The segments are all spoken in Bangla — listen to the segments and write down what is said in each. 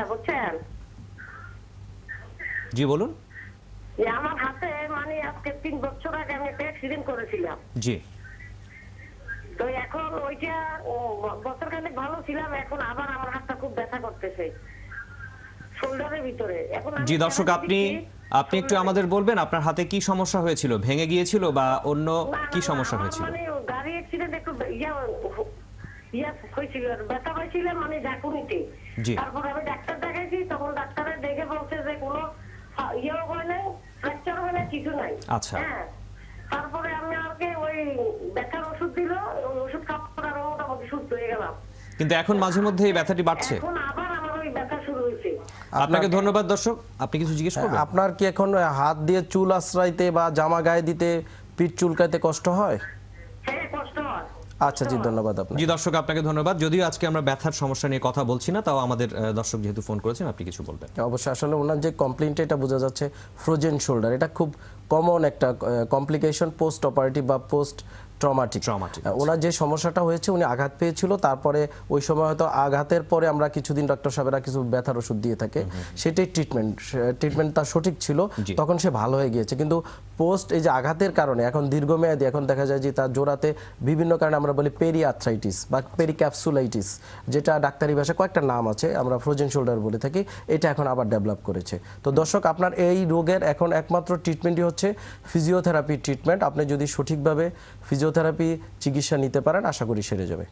হ্যাঁ, বুঝছেন জি বলুন আমার হাতে মানে আজকে তিন বছর আগে আমি একটা অ্যাক্সিডেন্ট করেছিলাম জি তো এখন ওইটা বছর ভালো ছিলাম এখন আবার আমার হাতটা খুব ব্যথা করতেছে শোল্ডারের ভিতরে এখন জি দর্শক আপনি আপনি একটু আমাদের বলবেন আপনার হাতে কি সমস্যা হয়েছিল ভেঙে গিয়েছিল বা অন্য কি সমস্যা হয়েছিল মানে গাড়ি অ্যাক্সিডেন্ট একটু ইয়ে মানে আচ্ছা। হ্যাঁ। কিন্তু এখন মাঝে মধ্যে ব্যথাটি বাড়ছে আপনাকে ধন্যবাদ দর্শক আপনি কিছু জিজ্ঞেস করবেন আপনার কি এখন হাত দিয়ে চুল আশ্রাইতে বা জামা গায়ে দিতে পিঠ চুলকাইতে কষ্ট হয় আচ্ছা জি ধন্যবাদ আপনাকে জি দর্শক আপনাকে ধন্যবাদ যদিও আজকে আমরা ব্যথার সমস্যা নিয়ে কথা বলছি না তাও আমাদের দর্শক যেহেতু ফোন করেছেন আপনি কিছু বলবেন হ্যাঁ, অবশ্যই আসলে ওনার যে কমপ্লেনটা এটা বোঝা যাচ্ছে ফ্রোজেন শোল্ডার এটা খুব কমন একটা কমপ্লিকেশন পোস্ট অপারেটিভ বা পোস্ট ট্রমাটিক আচ্ছা। ট্রমাটিক ওনার যে সমস্যাটা হয়েছে উনি আঘাত পেয়েছিল তারপরে ওই সময় হয়তো আঘাতের পরে আমরা কিছুদিন ডক্টর সাহেবেরা কিছু ব্যথার ওষুধ দিয়ে থাকে সেটাই ট্রিটমেন্ট ট্রিটমেন্ট তার সঠিক ছিল তখন সে ভালো হয়ে গিয়েছে কিন্তু পোস্ট এই যে আঘাতের কারণে এখন দীর্ঘমেয়াদী এখন দেখা যায় যে তার জোড়াতে বিভিন্ন কারণে আমরা বলি পেরি আর্থ্রাইটিস বা পেরি ক্যাপসুলাইটিস যেটা ডাক্তারি ভাষায় কয়েকটা নাম আছে আমরা ফ্রোজেন শোল্ডার বলে থাকি এটা এখন আবার ডেভেলপ করেছে তো দর্শক আপনার এই রোগের এখন একমাত্র ট্রিটমেন্টই হচ্ছে ফিজিওথেরাপি ট্রিটমেন্ট আপনি যদি সঠিকভাবে ফিজিও ফিজিওথেরাপি চিকিৎসা নিতে পারেন আশা করি সেরে যাবে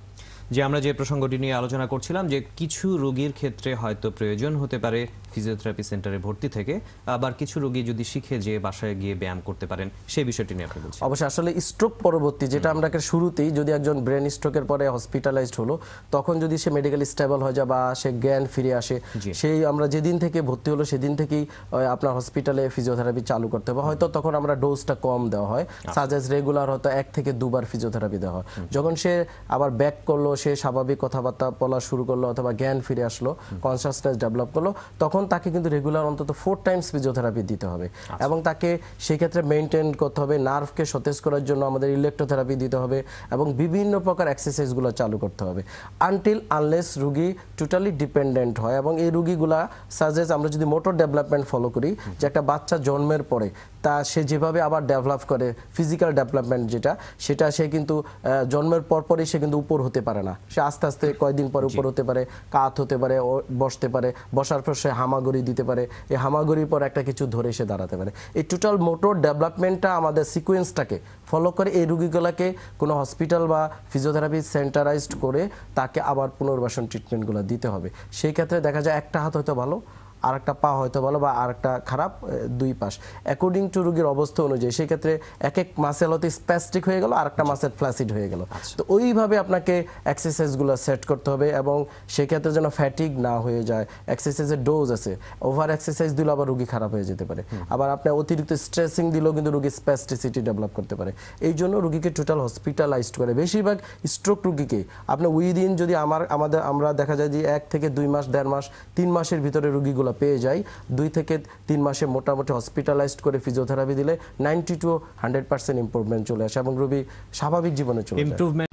যে আমরা যে প্রসঙ্গটি নিয়ে আলোচনা করছিলাম যে কিছু রোগীর ক্ষেত্রে হয়তো প্রয়োজন হতে পারে ফিজিওথেরাপি সেন্টারে ভর্তি থেকে আবার কিছু রোগী যদি শিখে যে বাসায় গিয়ে ব্যায়াম করতে পারেন সেই বিষয়টি নিয়ে আপনি বলছেন অবশ্যই আসলে স্ট্রোক পরবর্তী যেটা আমরা শুরুতেই যদি একজন ব্রেন স্ট্রোকের পরে হসপিটালাইজড হলো তখন যদি সে মেডিকেল স্টেবল হয়ে যায় বা সে জ্ঞান ফিরে আসে সেই আমরা যেদিন থেকে ভর্তি হলো সেদিন থেকেই আপনার হসপিটালে ফিজিওথেরাপি চালু করতে হবে হয়তো তখন আমরা ডোজটা কম দেওয়া হয় সাজেস আচ্ছা। রেগুলার হয়তো এক থেকে দুবার ফিজিওথেরাপি দেওয়া হয় যখন সে আবার ব্যাক করলো সে স্বাভাবিক কথাবার্তা বলা শুরু করলো অথবা জ্ঞান ফিরে আসলো কনসাসনেস ডেভেলপ করলো তখন তাকে কিন্তু রেগুলার অন্তত ফোর টাইমস ফিজিওথেরাপি দিতে হবে আচ্ছা। এবং তাকে সেই ক্ষেত্রে মেনটেন করতে হবে নার্ভকে সতেজ করার জন্য আমাদের ইলেকট্রোথেরাপি দিতে হবে এবং বিভিন্ন প্রকার এক্সারসাইজগুলো চালু করতে হবে আনটিল আনলেস রুগী টোটালি ডিপেন্ডেন্ট হয় এবং এই রুগীগুলা সাজেস্ট আমরা যদি মোটর ডেভেলপমেন্ট ফলো করি যে একটা বাচ্চা জন্মের পরে তা সে যেভাবে আবার ডেভেলপ করে ফিজিক্যাল ডেভেলপমেন্ট যেটা সেটা সে কিন্তু জন্মের পরপরই সে কিন্তু উপর হতে পারে না না সে আস্তে আস্তে কয়েকদিন পর উপর হতে পারে কাত হতে পারে বসতে পারে বসার পর সে হামাগুড়ি দিতে পারে এই হামাগুড়ির পর একটা কিছু ধরে সে দাঁড়াতে পারে এই টোটাল মোটর ডেভেলপমেন্টটা আমাদের সিকোয়েন্সটাকে ফলো করে এই রুগীগুলোকে কোনো হসপিটাল বা ফিজিওথেরাপি সেন্টারাইজড করে তাকে আবার পুনর্বাসন ট্রিটমেন্টগুলো দিতে হবে সেই ক্ষেত্রে দেখা যায় একটা হাত হয়তো ভালো আর একটা পা হয়তো ভালো বা আর একটা খারাপ দুই পাশ অ্যাকর্ডিং টু রুগীর অবস্থা অনুযায়ী সেই ক্ষেত্রে এক এক মাসেল হতে স্প্যাস্টিক হয়ে গেল আর একটা মাসেল ফ্ল্যাসিড হয়ে গেল আচ্ছা। তো ওইভাবে আপনাকে এক্সারসাইজগুলো সেট করতে হবে এবং সেক্ষেত্রে যেন ফ্যাটিক না হয়ে যায় এক্সারসাইজের ডোজ আছে ওভার এক্সারসাইজ দিলে আবার রুগী খারাপ হয়ে যেতে পারে আবার আপনার অতিরিক্ত স্ট্রেসিং দিলেও কিন্তু রুগী স্প্যাস্টিসিটি ডেভেলপ করতে পারে এই জন্য রুগীকে টোটাল হসপিটালাইজড করে বেশিরভাগ স্ট্রোক রুগীকে আপনি উইদিন যদি আমার আমাদের আমরা দেখা যায় যে এক থেকে দুই মাস দেড় মাস তিন মাসের ভিতরে রুগীগুলো ওষুধগুলো পেয়ে যাই দুই থেকে তিন মাসে মোটামুটি হসপিটালাইজড করে ফিজিওথেরাপি দিলে ninety two hundred percent improvement চলে আসে এবং রুবি স্বাভাবিক জীবনে চলে যায়